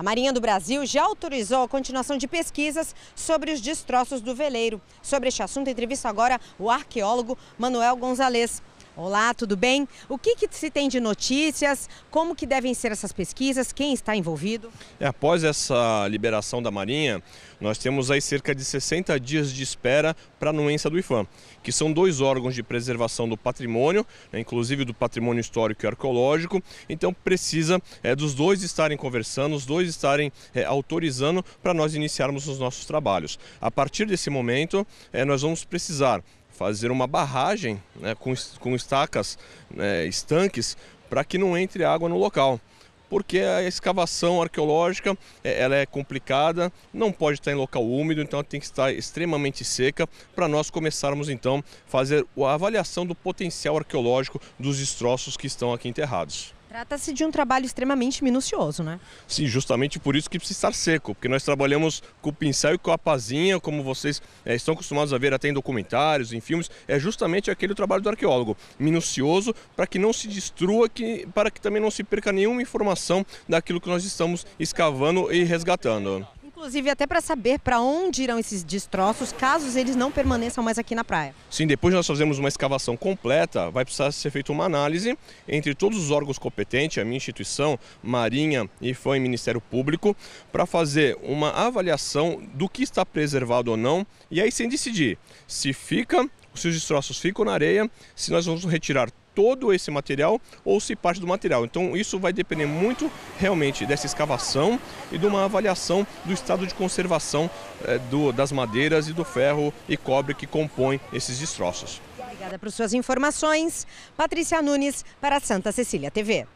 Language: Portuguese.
A Marinha do Brasil já autorizou a continuação de pesquisas sobre os destroços do veleiro. Sobre este assunto, entrevista agora o arqueólogo Manuel Gonzalez. Olá, tudo bem? O que, que, se tem de notícias? Como que devem ser essas pesquisas? Quem está envolvido? É, após essa liberação da Marinha, nós temos aí cerca de 60 dias de espera para a anuência do IFAM, que são dois órgãos de preservação do patrimônio, né, inclusive do patrimônio histórico e arqueológico. Então precisa é, dos dois estarem conversando, os dois estarem é, autorizando para nós iniciarmos os nossos trabalhos. A partir desse momento, é, nós vamos precisar fazer uma barragem né, com, com estacas, né, estanques, para que não entre água no local. Porque a escavação arqueológica é, ela é complicada, não pode estar em local úmido, então tem que estar extremamente seca para nós começarmos então fazer a avaliação do potencial arqueológico dos destroços que estão aqui enterrados. Trata-se de um trabalho extremamente minucioso, né? Sim, justamente por isso que precisa estar seco, porque nós trabalhamos com o pincel e com a pazinha, como vocês é, estão acostumados a ver até em documentários, em filmes, é justamente aquele trabalho do arqueólogo, minucioso, para que não se destrua, que, para que também não se perca nenhuma informação daquilo que nós estamos escavando e resgatando. Inclusive, até para saber para onde irão esses destroços, caso eles não permaneçam mais aqui na praia. Sim, depois nós fazemos uma escavação completa, vai precisar ser feita uma análise entre todos os órgãos competentes, a minha instituição, Marinha e foi Ministério Público, para fazer uma avaliação do que está preservado ou não, e aí sem decidir se fica se os destroços ficam na areia, se nós vamos retirar todo esse material ou se parte do material. Então isso vai depender muito realmente dessa escavação e de uma avaliação do estado de conservação eh, do, das madeiras e do ferro e cobre que compõem esses destroços. Obrigada por suas informações. Patrícia Nunes para Santa Cecília TV.